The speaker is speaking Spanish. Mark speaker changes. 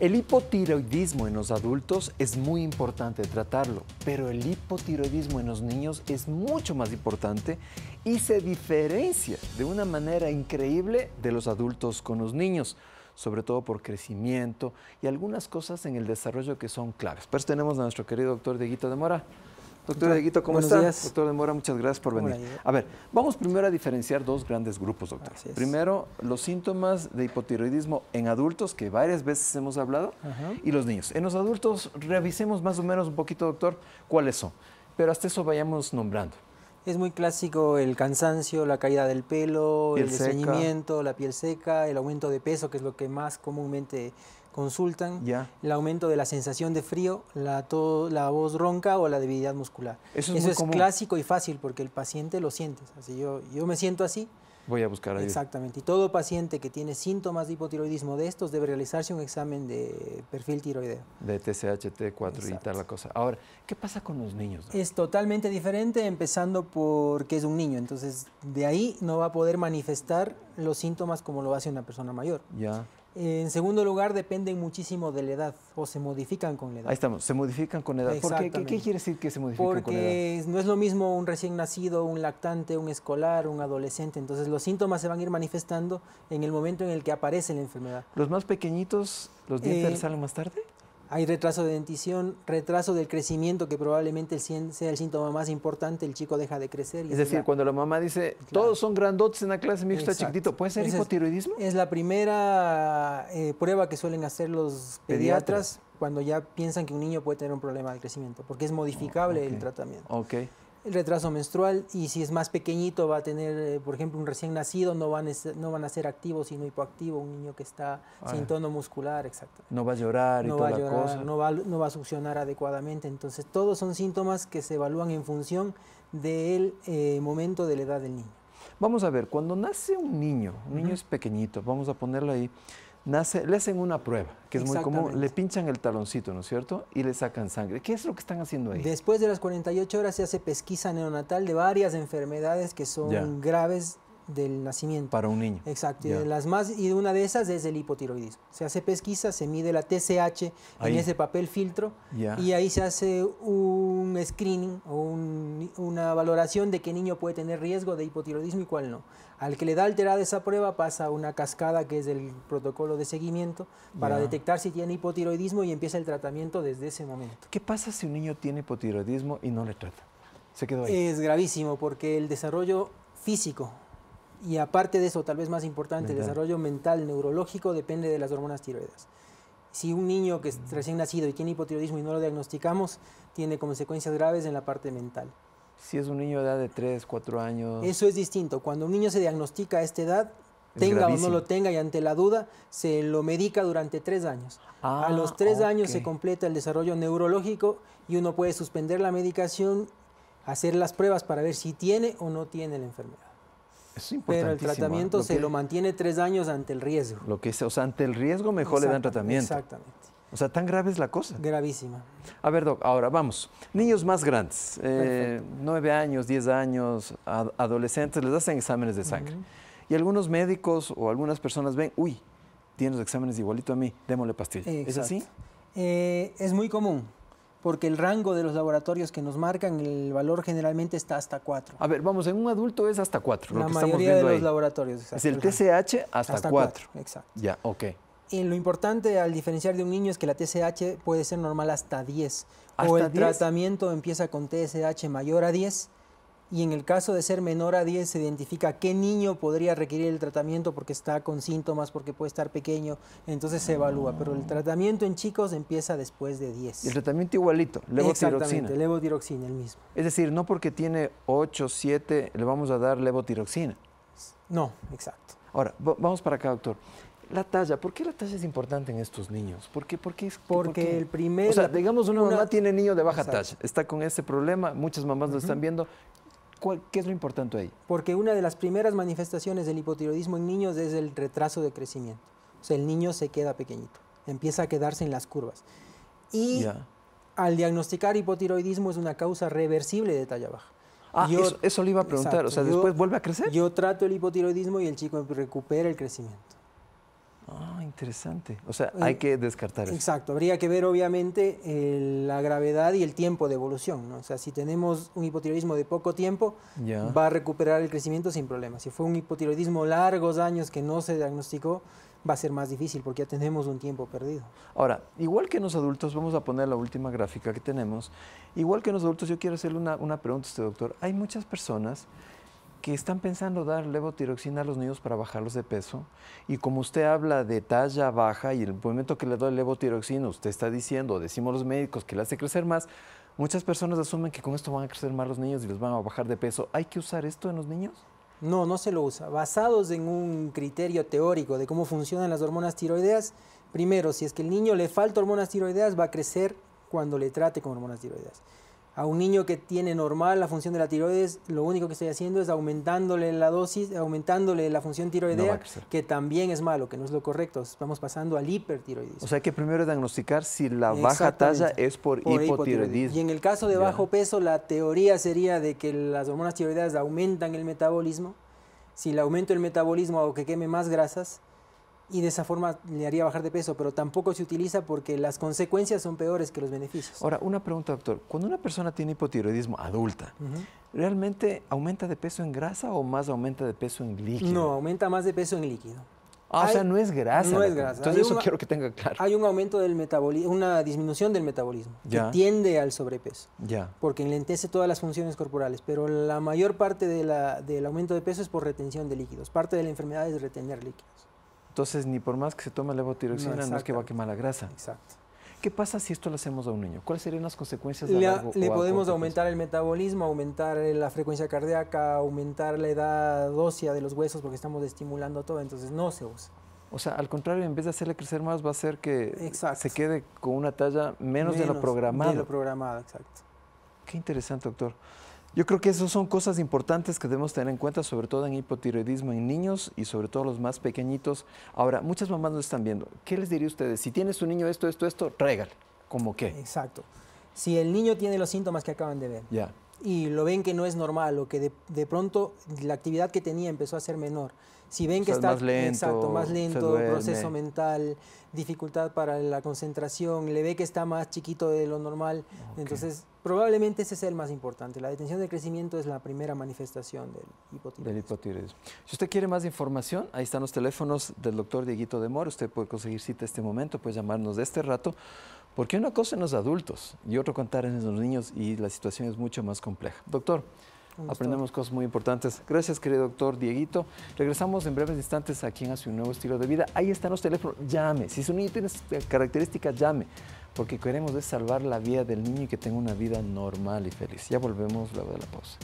Speaker 1: El hipotiroidismo en los adultos es muy importante tratarlo, pero el hipotiroidismo en los niños es mucho más importante y se diferencia de una manera increíble de los adultos con los niños, sobre todo por crecimiento y algunas cosas en el desarrollo que son claves. Pero tenemos a nuestro querido doctor Dieguito de Mora. Doctor Dieguito, ¿cómo estás? está? Doctor de Mora, muchas gracias por venir. A ver, vamos primero a diferenciar dos grandes grupos, doctor. Primero, los síntomas de hipotiroidismo en adultos, que varias veces hemos hablado, y los niños. En los adultos, revisemos más o menos un poquito, doctor, cuáles son. Pero hasta eso vayamos nombrando.
Speaker 2: Es muy clásico el cansancio, la caída del pelo, el ceñimiento, la piel seca, el aumento de peso, que es lo que más comúnmente consultan el aumento de la sensación de frío, la, la voz ronca o la debilidad muscular. Eso es, clásico y fácil porque el paciente lo siente. Así yo, yo me siento así. Voy a buscar Exactamente. Y todo paciente que tiene síntomas de hipotiroidismo de estos debe realizarse un examen de perfil tiroideo.
Speaker 1: De t 4 y tal la cosa. Ahora, ¿qué pasa con los niños?
Speaker 2: Es totalmente diferente, empezando porque es un niño. Entonces, de ahí no va a poder manifestar los síntomas como lo hace una persona mayor. Ya. Eh, en segundo lugar, dependen muchísimo de la edad o se modifican con la edad. Ahí
Speaker 1: estamos, se modifican con la edad. qué, quiere decir que se modifican Porque con edad?
Speaker 2: Porque no es lo mismo un recién nacido, un lactante, un escolar, un adolescente. Entonces los síntomas se van a ir manifestando en el momento en el que aparece la enfermedad. ¿Los más pequeñitos, los dientes eh, salen más tarde? Hay retraso de dentición, retraso del crecimiento, que probablemente sea el síntoma más importante, el chico deja de crecer. es decir,
Speaker 1: cuando la mamá dice,
Speaker 2: todos son grandotes en la clase, mi hijo está chiquitito, ¿puede ser hipotiroidismo? Es la primera eh, prueba que suelen hacer los pediatras, cuando ya piensan que un niño puede tener un problema de crecimiento, porque es modificable oh, el tratamiento. Okay el retraso menstrual y si es más pequeñito va a tener, eh, por ejemplo, un recién nacido, no van, a ser, no van a ser activos, sino hipoactivo, un niño que está ah, sin tono muscular, exacto.
Speaker 1: No va a llorar y toda la cosa. No
Speaker 2: va, no va a succionar adecuadamente. Entonces, todos son síntomas que se evalúan en función del eh, momento de la edad del niño.
Speaker 1: Vamos a ver, cuando nace un niño, un niño es pequeñito, vamos a ponerlo ahí, le hacen una prueba, que es muy común, le pinchan el taloncito, ¿no es cierto? Y le sacan sangre. ¿Qué es lo que están haciendo ahí?
Speaker 2: Después de las 48 horas se hace pesquisa neonatal de varias enfermedades que son graves del nacimiento. Para un niño. Exacto. Y, las más, y una de esas es el hipotiroidismo. Se hace pesquisa, se mide la TSH en ese papel filtro y ahí se hace un screening o una valoración de qué niño puede tener riesgo de hipotiroidismo y cuál no. Al que le da alterada esa prueba pasa una cascada que es el protocolo de seguimiento para detectar si tiene hipotiroidismo y empieza el tratamiento desde ese momento.
Speaker 1: ¿Qué pasa si un niño tiene hipotiroidismo y no le trata? Se quedó ahí.
Speaker 2: Es gravísimo porque el desarrollo físico y aparte de eso, tal vez más importante, el desarrollo mental, neurológico, depende de las hormonas tiroideas. Si un niño que es recién nacido y tiene hipotiroidismo y no lo diagnosticamos, tiene consecuencias graves en la parte mental.
Speaker 1: Si es un niño de edad de 3, 4 años. Eso es
Speaker 2: distinto. Cuando un niño se diagnostica a esta edad, tenga o no lo tenga y ante la duda, se lo medica durante 3 años.
Speaker 1: a ah, los 3 años se
Speaker 2: completa el desarrollo neurológico y uno puede suspender la medicación, hacer las pruebas para ver si tiene o no tiene la enfermedad. Pero el ¿ah? tratamiento se lo, mantiene tres años ante el riesgo.
Speaker 1: Lo que es, o sea, ante el riesgo mejor le dan tratamiento. Exactamente. O sea, tan grave
Speaker 2: es la cosa. Gravísima.
Speaker 1: A ver, Doc, ahora vamos. Niños más grandes, eh, nueve años, diez años, adolescentes, les hacen exámenes de sangre. Y algunos médicos o algunas personas ven, uy, tienes exámenes igualito a mí, démosle pastilla. ¿Es así?
Speaker 2: Eh, es muy común porque el rango de los laboratorios que nos marcan el valor generalmente está hasta 4.
Speaker 1: A ver, vamos, en un adulto es hasta 4, La mayoría de los laboratorios,
Speaker 2: exacto. Es el TSH hasta, 4.
Speaker 1: Exacto. Ya, ok.
Speaker 2: Y lo importante al diferenciar de un niño es que la TSH puede ser normal hasta 10. ¿Hasta o el tratamiento empieza con TSH mayor a 10 y en el caso de ser menor a 10 se identifica qué niño podría requerir el tratamiento porque está con síntomas, porque puede estar pequeño, entonces se evalúa, pero el tratamiento en chicos empieza después de 10. El
Speaker 1: tratamiento igualito, levotiroxina. Exactamente,
Speaker 2: levotiroxina el mismo.
Speaker 1: Es decir, no porque tiene 8, 7 le vamos a dar levotiroxina.
Speaker 2: No, exacto.
Speaker 1: Ahora, vamos para acá, doctor. La talla, ¿por qué la talla es importante en estos niños? ¿Por qué? es, Porque el primer... O sea, digamos, una, mamá tiene niño de baja talla, está con ese problema, muchas mamás lo están viendo,
Speaker 2: ¿Qué es lo importante ahí? Porque una de las primeras manifestaciones del hipotiroidismo en niños es el retraso de crecimiento. O sea, el niño se queda pequeñito, empieza a quedarse en las curvas. Y al diagnosticar hipotiroidismo es una causa reversible de talla baja.
Speaker 1: Ah, eso, le iba a preguntar. o sea, después vuelve
Speaker 2: a crecer. Yo trato el hipotiroidismo y el chico recupera el crecimiento.
Speaker 1: Ah, interesante. O sea, hay eh, que descartar eso.
Speaker 2: Exacto. Habría que ver, obviamente, la gravedad y el tiempo de evolución. ¿no? O sea, si tenemos un hipotiroidismo de poco tiempo, va a recuperar el crecimiento sin problema. Si fue un hipotiroidismo largos años que no se diagnosticó, va a ser más difícil porque ya tenemos un tiempo perdido. Ahora, igual que en los
Speaker 1: adultos, vamos a poner la última gráfica que tenemos. Igual que en los adultos, yo quiero hacerle una, una pregunta a este doctor. Hay muchas personas que están pensando dar levotiroxina a los niños para bajarlos de peso. Y como usted habla de talla baja y el momento que le el levotiroxina, usted está diciendo, decimos los médicos, que le hace crecer más, muchas personas asumen que con esto van a crecer más los niños y los
Speaker 2: van a bajar de peso. ¿Hay que usar esto en los niños? No, no se lo usa. Basados en un criterio teórico de cómo funcionan las hormonas tiroideas, primero, si es que el niño le falta hormonas tiroideas, va a crecer cuando le trate con hormonas tiroideas a un niño que tiene normal la función de la tiroides, lo único que estoy haciendo es aumentándole la dosis, aumentándole la función tiroidea, que también es malo, que no es lo correcto. Estamos pasando al hipertiroidismo. O
Speaker 1: sea que primero diagnosticar si la baja talla es por, hipotiroidismo. Y en el
Speaker 2: caso de bajo peso, la teoría sería de que las hormonas tiroideas aumentan el metabolismo. Si le aumento el metabolismo o que queme más grasas, y de esa forma le haría bajar de peso, pero tampoco se utiliza porque las consecuencias son peores que los beneficios.
Speaker 1: Ahora, una pregunta, doctor. Cuando una persona tiene hipotiroidismo adulta, ¿realmente aumenta de peso en grasa o más aumenta de peso en líquido? No,
Speaker 2: aumenta más de peso en líquido.
Speaker 1: Ah, o sea, no es grasa. No es grasa. Entonces, eso quiero que
Speaker 2: tenga claro. Hay un aumento del metabolismo, una disminución del metabolismo que tiende al sobrepeso. Ya. Porque enlentece todas las funciones corporales. Pero la mayor parte del aumento de peso es por retención de líquidos. Parte de la enfermedad es retener líquidos.
Speaker 1: Entonces, ni por más que se tome la levotiroxina, no, es que va a quemar la grasa. Exacto. ¿Qué pasa si esto lo hacemos a un niño? ¿Cuáles serían las consecuencias? Le, le podemos aumentar
Speaker 2: el metabolismo, aumentar eh, la frecuencia cardíaca, aumentar la edad ósea de los huesos porque estamos estimulando todo, entonces no se usa.
Speaker 1: O sea, al contrario, en vez de hacerle crecer más, va a hacer que se quede con una talla menos, de lo programado. De lo
Speaker 2: programado, exacto.
Speaker 1: Qué interesante, doctor. Yo creo que esas son cosas importantes que debemos tener en cuenta, sobre todo en hipotiroidismo en niños y sobre todo los más pequeñitos. Ahora, muchas mamás nos están viendo. ¿Qué les diría ustedes? Si tienes un niño esto, esto, esto, regal ¿Cómo qué?
Speaker 2: Exacto. Si el niño tiene los síntomas que acaban de ver y lo ven que no es normal o que de, de pronto la actividad que tenía empezó a ser menor, si ven que está más lento, exacto, más lento, proceso mental, dificultad para la concentración, le ve que está más chiquito de lo normal, entonces probablemente ese es el más importante. La detención del crecimiento es la primera manifestación del
Speaker 1: hipotiroidismo. Del Si usted quiere más información, ahí están los teléfonos del doctor Dieguito de Moro. Usted puede conseguir cita este momento, puede llamarnos de este rato, porque una cosa en los adultos y otro contar en los niños y la situación es mucho más compleja. Doctor, Aprendemos cosas muy importantes. Gracias, querido doctor Dieguito. Regresamos en breves instantes a en hace un Nuevo Estilo de Vida. Ahí están los teléfonos. Llame. Si su niño tiene características, llame. Porque queremos salvar la vida del niño y que tenga una vida normal y feliz. Ya volvemos luego de la pausa.